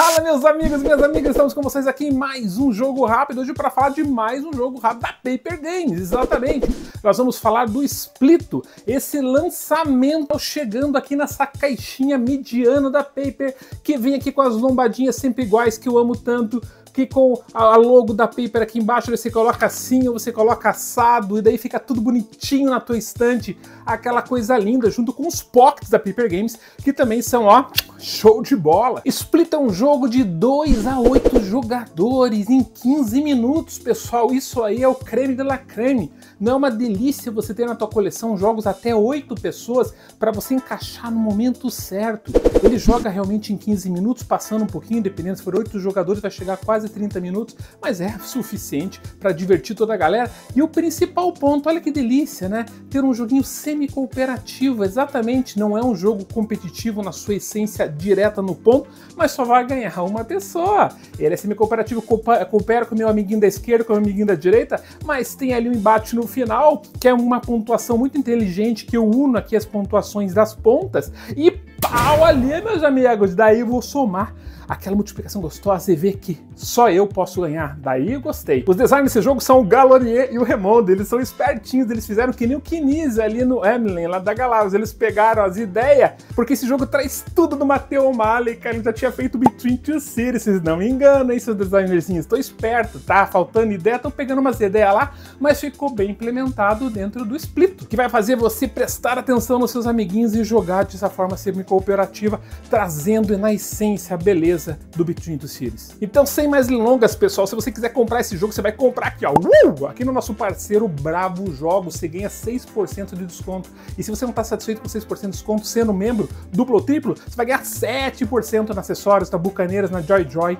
Fala, meus amigos, minhas amigas, estamos com vocês aqui em mais um jogo rápido. Hoje, para falar de mais um jogo rápido da Paper Games, exatamente. Nós vamos falar do Splito, esse lançamento chegando aqui nessa caixinha mediana da Paper, que vem aqui com as lombadinhas sempre iguais que eu amo tanto que com a logo da Paper aqui embaixo, você coloca assim, ou você coloca assado, e daí fica tudo bonitinho na tua estante, aquela coisa linda, junto com os pockets da Paper Games, que também são, ó, Show de bola! Split é um jogo de 2 a 8 jogadores em 15 minutos, pessoal. Isso aí é o creme de la creme. Não é uma delícia você ter na tua coleção jogos até 8 pessoas para você encaixar no momento certo? Ele joga realmente em 15 minutos, passando um pouquinho, dependendo se for 8 jogadores, vai chegar a quase 30 minutos, mas é suficiente para divertir toda a galera. E o principal ponto, olha que delícia, né? Ter um joguinho semi-cooperativo, exatamente, não é um jogo competitivo na sua essência direta no ponto, mas só vai ganhar uma pessoa. Ele é semi-cooperativo, coopera com o meu amiguinho da esquerda, com o meu amiguinho da direita, mas tem ali um embate no final, que é uma pontuação muito inteligente que eu uno aqui as pontuações das pontas e pau ali, meus amigos. Daí vou somar aquela multiplicação gostosa e ver que só eu posso ganhar. Daí eu gostei. Os designers desse jogo são o Galorier e o Remondo. Eles são espertinhos, eles fizeram que nem o Kinise ali no Emlyn, lá da Galápagos. Eles pegaram as ideias, porque esse jogo traz tudo do Mateo O'Malley, Ele já tinha feito Between Two Cities, não me enganam, hein, seus designerzinhos. Tô esperto, tá? Faltando ideia, tô pegando umas ideias lá, mas ficou bem implementado dentro do Split, que vai fazer você prestar atenção nos seus amiguinhos e jogar dessa forma ser muito cooperativa, trazendo na essência a beleza do Between Two Cities. Então, sem mais longas, pessoal, se você quiser comprar esse jogo, você vai comprar aqui, ó, uh! aqui no nosso parceiro Bravo Jogos, você ganha 6% de desconto. E se você não está satisfeito com 6% de desconto, sendo membro duplo ou triplo, você vai ganhar 7% na acessórios, na Bucaneiras, na Joy Joy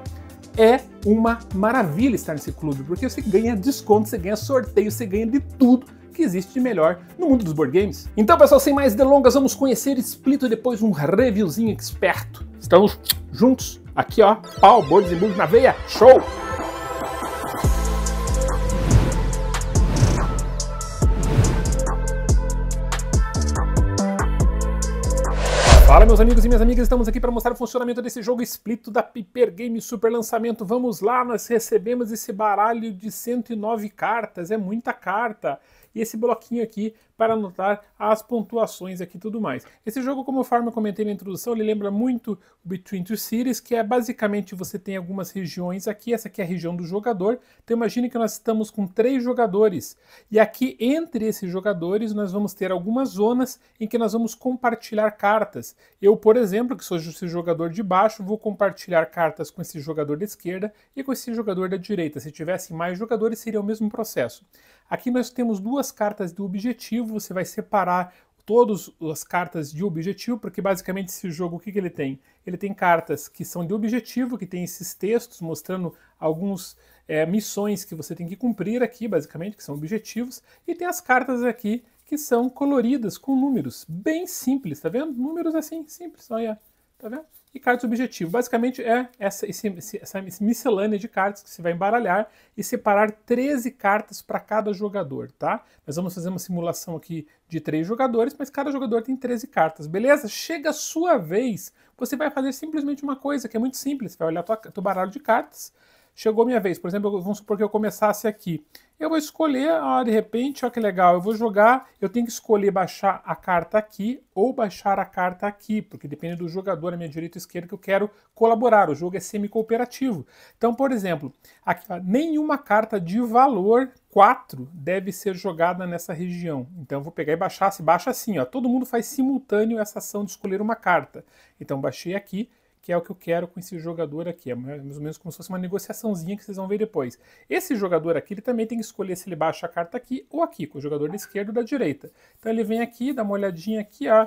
é uma maravilha estar nesse clube, porque você ganha desconto, você ganha sorteio, você ganha de tudo que existe de melhor no mundo dos board games. Então, pessoal, sem mais delongas, vamos conhecer Splito e depois um reviewzinho experto. Estamos juntos aqui, ó. Pau, boards e bugs na veia. Show! Fala meus amigos e minhas amigas, estamos aqui para mostrar o funcionamento desse jogo Splito da Piper Game Super Lançamento. Vamos lá, nós recebemos esse baralho de 109 cartas, é muita carta. E esse bloquinho aqui para anotar as pontuações aqui e tudo mais. Esse jogo, como eu comentei na introdução, ele lembra muito o Between Two Cities, que é basicamente você tem algumas regiões aqui, essa aqui é a região do jogador, então imagine que nós estamos com três jogadores, e aqui entre esses jogadores nós vamos ter algumas zonas em que nós vamos compartilhar cartas. Eu, por exemplo, que sou esse jogador de baixo, vou compartilhar cartas com esse jogador da esquerda e com esse jogador da direita. Se tivesse mais jogadores, seria o mesmo processo. Aqui nós temos duas cartas do objetivo, objetivo, você vai separar todas as cartas de objetivo, porque basicamente esse jogo, o que, que ele tem? Ele tem cartas que são de objetivo, que tem esses textos mostrando alguns é, missões que você tem que cumprir aqui, basicamente, que são objetivos, e tem as cartas aqui que são coloridas com números, bem simples, tá vendo? Números assim, simples, olha, tá vendo? e cartas objetivo. Basicamente é essa, esse, essa miscelânea de cartas que você vai embaralhar e separar 13 cartas para cada jogador, tá? Nós vamos fazer uma simulação aqui de três jogadores, mas cada jogador tem 13 cartas, beleza? Chega a sua vez, você vai fazer simplesmente uma coisa que é muito simples, você vai olhar o baralho de cartas, chegou minha vez, por exemplo, vamos supor que eu começasse aqui. Eu vou escolher, ah, de repente, olha que legal, eu vou jogar, eu tenho que escolher baixar a carta aqui ou baixar a carta aqui, porque depende do jogador, a minha direita ou esquerda, que eu quero colaborar, o jogo é semi-cooperativo. Então, por exemplo, aqui, ó, nenhuma carta de valor 4 deve ser jogada nessa região. Então eu vou pegar e baixar, se baixa assim, ó, todo mundo faz simultâneo essa ação de escolher uma carta. Então baixei aqui, que é o que eu quero com esse jogador aqui. É mais ou menos como se fosse uma negociaçãozinha que vocês vão ver depois. Esse jogador aqui, ele também tem que escolher se ele baixa a carta aqui ou aqui, com o jogador da esquerda ou da direita. Então ele vem aqui, dá uma olhadinha aqui, ó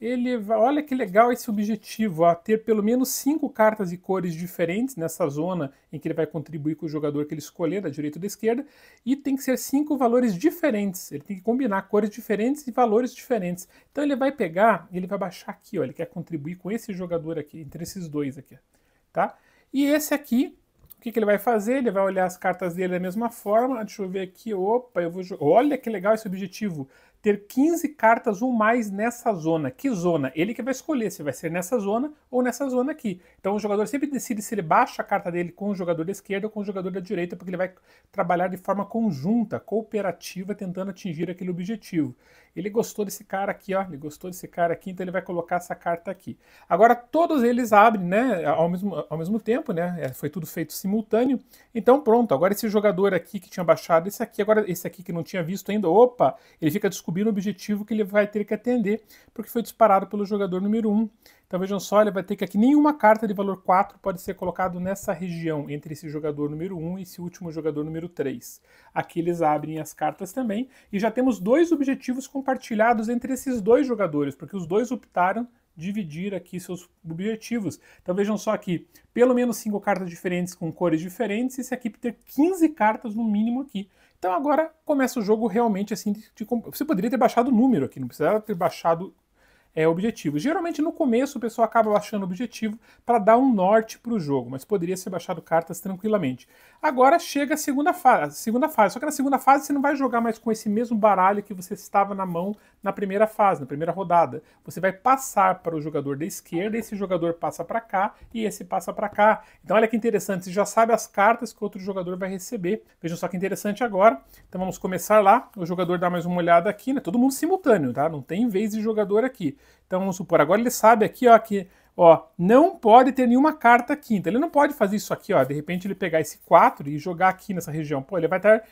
ele olha que legal esse objetivo, ó, ter pelo menos cinco cartas e cores diferentes nessa zona em que ele vai contribuir com o jogador que ele escolher, da direita ou da esquerda, e tem que ser cinco valores diferentes, ele tem que combinar cores diferentes e valores diferentes. Então ele vai pegar, ele vai baixar aqui, ó, ele quer contribuir com esse jogador aqui, entre esses dois aqui, tá? E esse aqui, o que, que ele vai fazer? Ele vai olhar as cartas dele da mesma forma, ah, deixa eu ver aqui, opa, eu vou... Olha que legal esse objetivo, ter 15 cartas ou mais nessa zona. Que zona? Ele que vai escolher se vai ser nessa zona ou nessa zona aqui. Então o jogador sempre decide se ele baixa a carta dele com o jogador da esquerda ou com o jogador da direita, porque ele vai trabalhar de forma conjunta, cooperativa, tentando atingir aquele objetivo. Ele gostou desse cara aqui, ó. Ele gostou desse cara aqui, então ele vai colocar essa carta aqui. Agora todos eles abrem, né? Ao mesmo, ao mesmo tempo, né? É, foi tudo feito simultâneo. Então pronto. Agora esse jogador aqui que tinha baixado esse aqui, agora esse aqui que não tinha visto ainda, opa! Ele fica descobrindo o objetivo que ele vai ter que atender, porque foi disparado pelo jogador número 1. Um. Então vejam só, ele vai ter que aqui nenhuma carta de valor 4 pode ser colocado nessa região, entre esse jogador número 1 e esse último jogador número 3. Aqui eles abrem as cartas também, e já temos dois objetivos compartilhados entre esses dois jogadores, porque os dois optaram dividir aqui seus objetivos. Então vejam só aqui, pelo menos 5 cartas diferentes com cores diferentes, e esse aqui ter 15 cartas no mínimo aqui. Então agora começa o jogo realmente assim, de, de, você poderia ter baixado o número aqui, não precisava ter baixado é, objetivo. Geralmente no começo o pessoal acaba baixando objetivo para dar um norte para o jogo, mas poderia ser baixado cartas tranquilamente. Agora chega a segunda fase, segunda fase. Só que na segunda fase você não vai jogar mais com esse mesmo baralho que você estava na mão na primeira fase, na primeira rodada. Você vai passar para o jogador da esquerda, esse jogador passa para cá e esse passa para cá. Então olha que interessante, você já sabe as cartas que outro jogador vai receber. Vejam só que interessante agora. Então vamos começar lá. O jogador dá mais uma olhada aqui, né? Todo mundo simultâneo, tá? Não tem vez de jogador aqui. Então vamos supor, agora ele sabe aqui, ó, que ó, não pode ter nenhuma carta quinta. Ele não pode fazer isso aqui, ó, de repente ele pegar esse 4 e jogar aqui nessa região. Pô, ele vai estar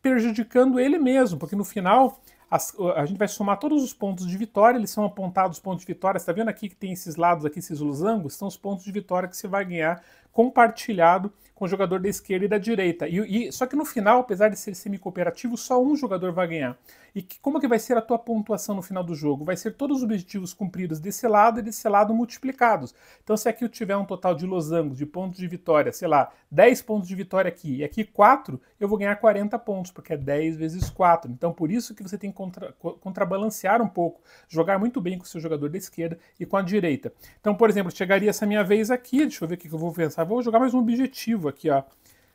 prejudicando ele mesmo, porque no final as, a gente vai somar todos os pontos de vitória, eles são apontados pontos de vitória. Está vendo aqui que tem esses lados aqui, esses losangos, são os pontos de vitória que você vai ganhar compartilhado com o jogador da esquerda e da direita. E, e só que no final, apesar de ser semi-cooperativo, só um jogador vai ganhar. E que, como que vai ser a tua pontuação no final do jogo? Vai ser todos os objetivos cumpridos desse lado e desse lado multiplicados. Então, se aqui eu tiver um total de losangos, de pontos de vitória, sei lá, 10 pontos de vitória aqui e aqui 4, eu vou ganhar 40 pontos, porque é 10 vezes 4. Então, por isso que você tem que contra, contrabalancear um pouco, jogar muito bem com o seu jogador da esquerda e com a direita. Então, por exemplo, chegaria essa minha vez aqui, deixa eu ver o que eu vou pensar, vou jogar mais um objetivo aqui, ó.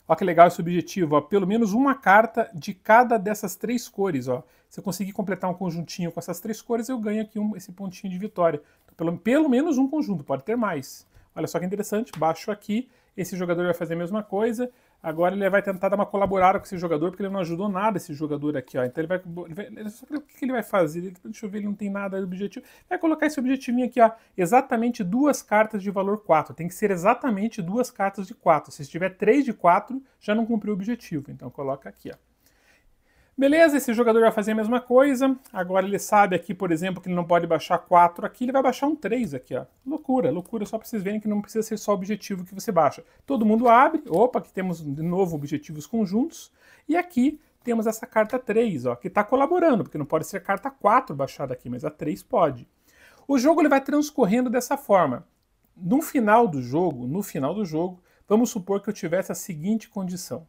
Olha que legal esse objetivo, ó. Pelo menos uma carta de cada dessas três cores, ó. Se eu conseguir completar um conjuntinho com essas três cores, eu ganho aqui um, esse pontinho de vitória. Então, pelo, pelo menos um conjunto, pode ter mais. Olha só que interessante, baixo aqui, esse jogador vai fazer a mesma coisa, agora ele vai tentar dar uma colaborada com esse jogador, porque ele não ajudou nada esse jogador aqui, ó. Então ele vai... Ele vai ele, o que ele vai fazer? Ele, deixa eu ver, ele não tem nada de objetivo. Vai colocar esse objetivinho aqui, ó. Exatamente duas cartas de valor 4. Tem que ser exatamente duas cartas de 4. Se tiver 3 de 4, já não cumpriu o objetivo. Então coloca aqui, ó. Beleza, esse jogador vai fazer a mesma coisa. Agora ele sabe aqui, por exemplo, que ele não pode baixar 4 aqui, ele vai baixar um 3 aqui, ó. Loucura, loucura, só para vocês verem que não precisa ser só o objetivo que você baixa. Todo mundo abre, opa, aqui temos de novo objetivos conjuntos. E aqui temos essa carta 3, ó, que está colaborando, porque não pode ser carta 4 baixada aqui, mas a 3 pode. O jogo ele vai transcorrendo dessa forma. No final do jogo, no final do jogo, vamos supor que eu tivesse a seguinte condição.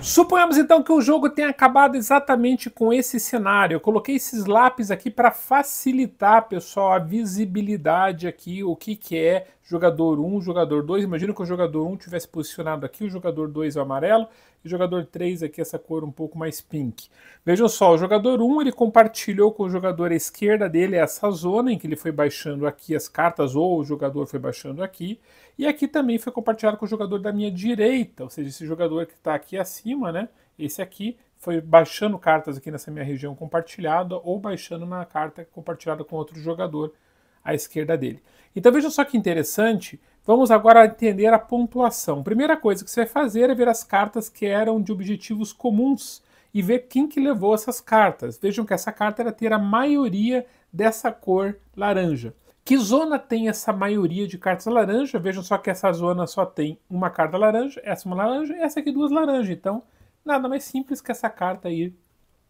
Suponhamos então que o jogo tenha acabado exatamente com esse cenário. Eu coloquei esses lápis aqui para facilitar, pessoal, a visibilidade aqui, o que, que é jogador 1, jogador 2. Imagina que o jogador 1 tivesse posicionado aqui, o jogador 2 é o amarelo o jogador 3 aqui, essa cor um pouco mais pink. Vejam só, o jogador 1 ele compartilhou com o jogador à esquerda dele essa zona em que ele foi baixando aqui as cartas, ou o jogador foi baixando aqui. E aqui também foi compartilhado com o jogador da minha direita, ou seja, esse jogador que está aqui acima, né? Esse aqui foi baixando cartas aqui nessa minha região compartilhada, ou baixando uma carta compartilhada com outro jogador à esquerda dele. Então vejam só que interessante, Vamos agora entender a pontuação. Primeira coisa que você vai fazer é ver as cartas que eram de objetivos comuns e ver quem que levou essas cartas. Vejam que essa carta era ter a maioria dessa cor laranja. Que zona tem essa maioria de cartas laranja? Vejam só que essa zona só tem uma carta laranja, essa uma laranja e essa aqui duas laranjas. Então, nada mais simples que essa carta aí,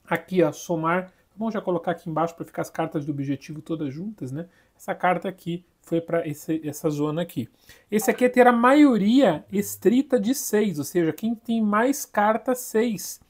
aqui ó, somar bom já colocar aqui embaixo para ficar as cartas do objetivo todas juntas, né? Essa carta aqui foi para essa zona aqui. Esse aqui é ter a maioria estrita de 6, ou seja, quem tem mais carta 6.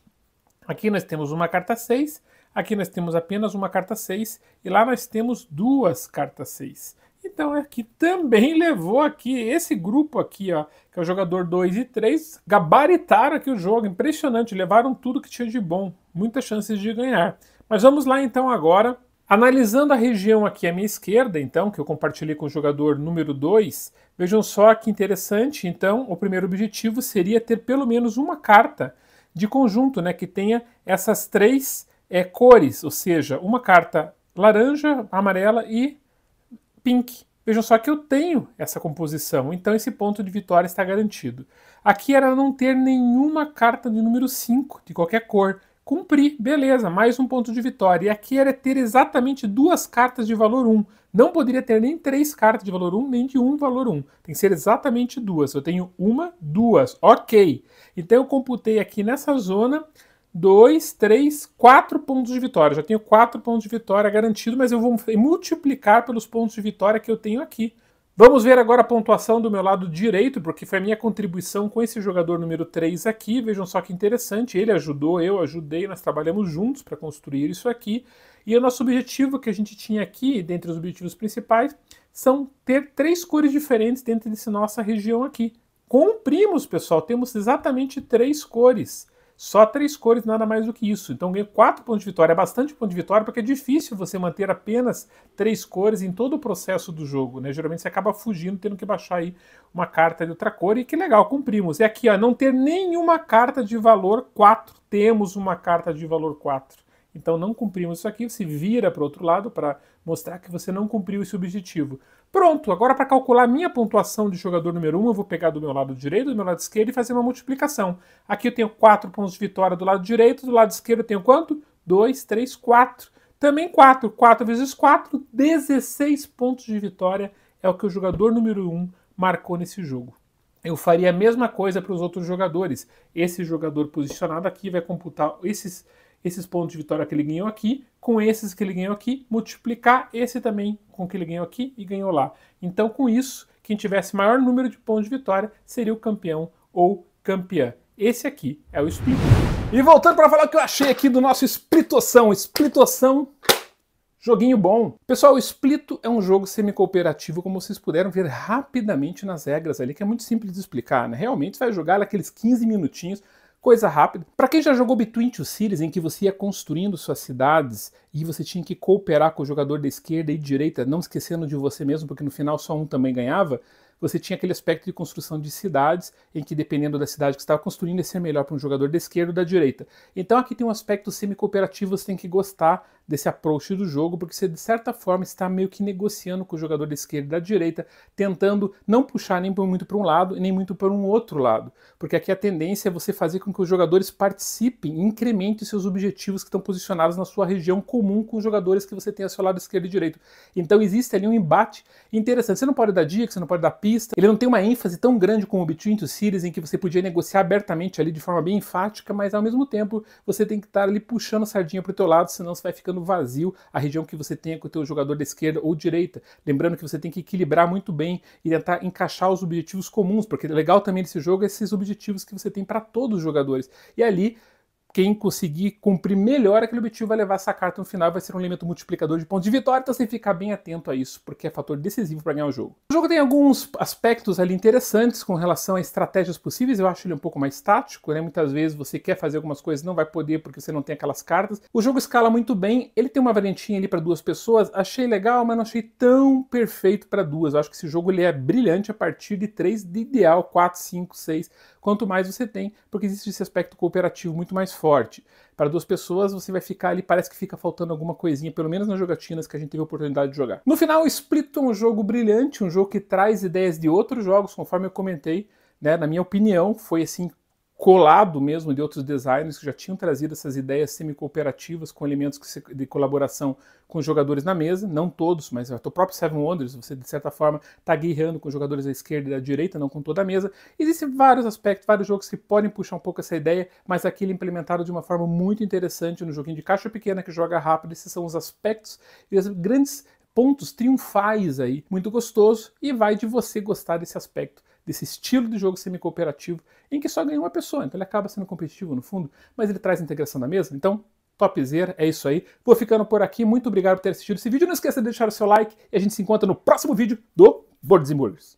Aqui nós temos uma carta 6, aqui nós temos apenas uma carta 6 e lá nós temos duas cartas 6. Então é que também levou aqui esse grupo aqui, ó, que é o jogador 2 e 3, gabaritaram aqui o jogo, impressionante, levaram tudo que tinha de bom, muitas chances de ganhar. Mas vamos lá então agora, analisando a região aqui à minha esquerda, então, que eu compartilhei com o jogador número 2, vejam só que interessante, então, o primeiro objetivo seria ter pelo menos uma carta de conjunto, né, que tenha essas três é, cores, ou seja, uma carta laranja, amarela e pink. Vejam só que eu tenho essa composição, então esse ponto de vitória está garantido. Aqui era não ter nenhuma carta de número 5 de qualquer cor, Cumprir, beleza, mais um ponto de vitória. E aqui era ter exatamente duas cartas de valor 1. Não poderia ter nem três cartas de valor 1, nem de um valor 1. Tem que ser exatamente duas. Eu tenho uma, duas. Ok. Então eu computei aqui nessa zona dois, três, quatro pontos de vitória. já tenho quatro pontos de vitória garantido, mas eu vou multiplicar pelos pontos de vitória que eu tenho aqui. Vamos ver agora a pontuação do meu lado direito, porque foi a minha contribuição com esse jogador número 3 aqui. Vejam só que interessante, ele ajudou, eu ajudei, nós trabalhamos juntos para construir isso aqui. E o nosso objetivo que a gente tinha aqui, dentre os objetivos principais, são ter três cores diferentes dentro dessa nossa região aqui. Cumprimos, pessoal, temos exatamente três cores. Só três cores, nada mais do que isso. Então ganho quatro pontos de vitória. É bastante ponto de vitória, porque é difícil você manter apenas três cores em todo o processo do jogo. Né? Geralmente você acaba fugindo, tendo que baixar aí uma carta de outra cor. E que legal, cumprimos. E aqui, ó, não ter nenhuma carta de valor 4. Temos uma carta de valor 4. Então não cumprimos isso aqui, se vira para o outro lado para mostrar que você não cumpriu esse objetivo. Pronto, agora para calcular a minha pontuação de jogador número 1, eu vou pegar do meu lado direito, do meu lado esquerdo e fazer uma multiplicação. Aqui eu tenho 4 pontos de vitória do lado direito, do lado esquerdo eu tenho quanto? 2, 3, 4. Também 4. 4 vezes 4, 16 pontos de vitória é o que o jogador número 1 marcou nesse jogo. Eu faria a mesma coisa para os outros jogadores. Esse jogador posicionado aqui vai computar esses esses pontos de vitória que ele ganhou aqui com esses que ele ganhou aqui, multiplicar esse também com o que ele ganhou aqui e ganhou lá. Então, com isso, quem tivesse maior número de pontos de vitória seria o campeão ou campeã. Esse aqui é o split. E voltando para falar o que eu achei aqui do nosso Splitoção. Splitoção Joguinho bom. Pessoal, o Splito é um jogo semi-cooperativo, como vocês puderam ver rapidamente nas regras ali, que é muito simples de explicar, né? Realmente você vai jogar aqueles 15 minutinhos, coisa rápida. Para quem já jogou Between Two Cities, em que você ia construindo suas cidades e você tinha que cooperar com o jogador da esquerda e direita, não esquecendo de você mesmo, porque no final só um também ganhava, você tinha aquele aspecto de construção de cidades, em que dependendo da cidade que você estava construindo, ia ser melhor para um jogador da esquerda ou da direita. Então aqui tem um aspecto semi-cooperativo, você tem que gostar desse approach do jogo, porque você de certa forma está meio que negociando com o jogador da esquerda e da direita, tentando não puxar nem muito para um lado e nem muito para um outro lado, porque aqui a tendência é você fazer com que os jogadores participem incrementem seus objetivos que estão posicionados na sua região comum com os jogadores que você tem ao seu lado esquerdo e direito. Então existe ali um embate interessante. Você não pode dar dica, você não pode dar pista, ele não tem uma ênfase tão grande como o Between Two em que você podia negociar abertamente ali de forma bem enfática, mas ao mesmo tempo você tem que estar ali puxando a sardinha para o teu lado, senão você vai ficando deixando vazio a região que você tenha com o teu jogador da esquerda ou direita. Lembrando que você tem que equilibrar muito bem e tentar encaixar os objetivos comuns, porque legal também desse jogo é esses objetivos que você tem para todos os jogadores. E ali quem conseguir cumprir melhor aquele objetivo vai levar essa carta no final, vai ser um elemento multiplicador de pontos de vitória, então você ficar bem atento a isso, porque é fator decisivo para ganhar o jogo. O jogo tem alguns aspectos ali interessantes com relação a estratégias possíveis, eu acho ele um pouco mais tático, né? Muitas vezes você quer fazer algumas coisas, não vai poder porque você não tem aquelas cartas. O jogo escala muito bem, ele tem uma variantinha ali para duas pessoas, achei legal, mas não achei tão perfeito para duas. Eu acho que esse jogo ele é brilhante a partir de três de ideal quatro cinco seis quanto mais você tem, porque existe esse aspecto cooperativo muito mais forte. Para duas pessoas, você vai ficar ali, parece que fica faltando alguma coisinha, pelo menos nas jogatinas que a gente teve a oportunidade de jogar. No final, Split é um jogo brilhante, um jogo que traz ideias de outros jogos, conforme eu comentei, né? Na minha opinião, foi assim colado mesmo de outros designers que já tinham trazido essas ideias semi-cooperativas com elementos se, de colaboração com jogadores na mesa, não todos, mas o próprio Seven Wonders, você de certa forma está guerreando com jogadores da esquerda e da direita, não com toda a mesa. Existem vários aspectos, vários jogos que podem puxar um pouco essa ideia, mas aqui ele é implementado de uma forma muito interessante no joguinho de caixa pequena que joga rápido, esses são os aspectos e as grandes pontos triunfais aí, muito gostoso e vai de você gostar desse aspecto desse estilo de jogo semi-cooperativo, em que só ganha uma pessoa, então ele acaba sendo competitivo no fundo, mas ele traz integração da mesa, então topzera, é isso aí. Vou ficando por aqui, muito obrigado por ter assistido esse vídeo, não esqueça de deixar o seu like e a gente se encontra no próximo vídeo do Boards and Burgers.